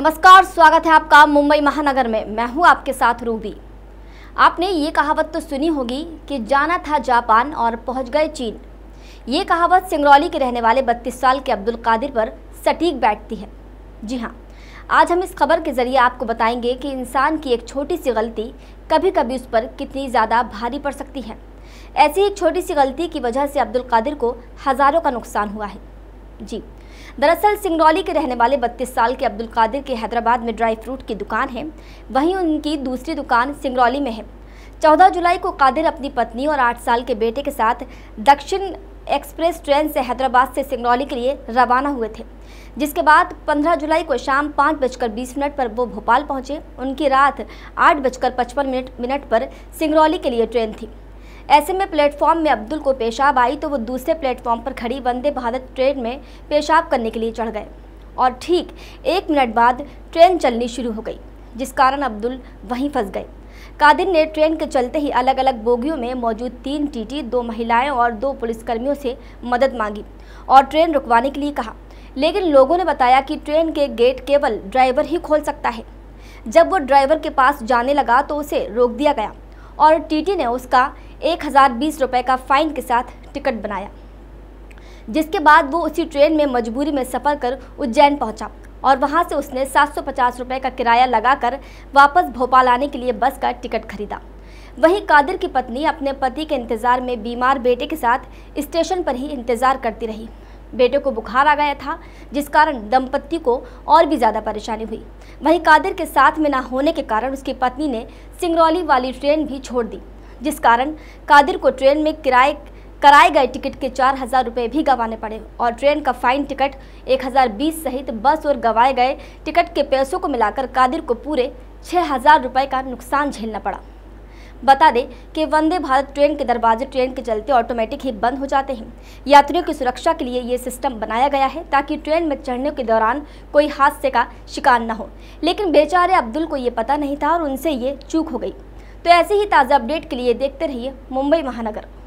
नमस्कार स्वागत है आपका मुंबई महानगर में मैं हूं आपके साथ रूबी आपने ये कहावत तो सुनी होगी कि जाना था जापान और पहुंच गए चीन ये कहावत सिंगरौली के रहने वाले बत्तीस साल के अब्दुल कादिर पर सटीक बैठती है जी हाँ आज हम इस खबर के ज़रिए आपको बताएंगे कि इंसान की एक छोटी सी गलती कभी कभी उस पर कितनी ज़्यादा भारी पड़ सकती है ऐसी एक छोटी सी गलती की वजह से अब्दुल कादिर को हज़ारों का नुकसान हुआ है जी दरअसल सिंगरौली के रहने वाले बत्तीस साल के अब्दुल कादिर के हैदराबाद में ड्राई फ्रूट की दुकान है वहीं उनकी दूसरी दुकान सिंगरौली में है चौदह जुलाई को कादिर अपनी पत्नी और आठ साल के बेटे के साथ दक्षिण एक्सप्रेस ट्रेन से हैदराबाद से सिंगरौली के लिए रवाना हुए थे जिसके बाद 15 जुलाई को शाम पाँच बजकर बीस मिनट पर वो भोपाल पहुंचे उनकी रात आठ बजकर पचपन मिनट मिनट पर सिंगरौली के लिए ट्रेन थी ऐसे में प्लेटफॉर्म में अब्दुल को पेशाब आई तो वो दूसरे प्लेटफॉर्म पर खड़ी वंदे भारत ट्रेन में पेशाब करने के लिए चढ़ गए और ठीक एक मिनट बाद ट्रेन चलनी शुरू हो गई जिस कारण अब्दुल वहीं फंस गए कादिर ने ट्रेन के चलते ही अलग अलग बोगियों में मौजूद तीन टीटी दो महिलाएं और दो पुलिसकर्मियों से मदद मांगी और ट्रेन रुकवाने के लिए कहा लेकिन लोगों ने बताया कि ट्रेन के गेट केवल ड्राइवर ही खोल सकता है जब वो ड्राइवर के पास जाने लगा तो उसे रोक दिया गया और टीटी ने उसका एक हज़ार बीस रुपये का फ़ाइन के साथ टिकट बनाया जिसके बाद वो उसी ट्रेन में मजबूरी में सफ़र कर उज्जैन पहुंचा और वहां से उसने सात सौ पचास रुपये का किराया लगाकर वापस भोपाल आने के लिए बस का टिकट खरीदा वहीं कादिर की पत्नी अपने पति के इंतज़ार में बीमार बेटे के साथ स्टेशन पर ही इंतज़ार करती रही बेटे को बुखार आ गया था जिस कारण दंपत्ति को और भी ज़्यादा परेशानी हुई वहीं कादिर के साथ में ना होने के कारण उसकी पत्नी ने सिंगरौली वाली ट्रेन भी छोड़ दी जिस कारण कादिर को ट्रेन में किराए कराए गए टिकट के चार हज़ार रुपये भी गंवाने पड़े और ट्रेन का फाइन टिकट एक हज़ार बीस सहित बस और गंवाए गए टिकट के पैसों को मिलाकर कादिर को पूरे छः हज़ार रुपये का नुकसान झेलना पड़ा बता दें कि वंदे भारत ट्रेन के दरवाजे ट्रेन के चलते ऑटोमेटिक ही बंद हो जाते हैं यात्रियों की सुरक्षा के लिए ये सिस्टम बनाया गया है ताकि ट्रेन में चढ़ने के दौरान कोई हादसे का शिकार न हो लेकिन बेचारे अब्दुल को ये पता नहीं था और उनसे ये चूक हो गई तो ऐसे ही ताज़ा अपडेट के लिए देखते रहिए मुंबई महानगर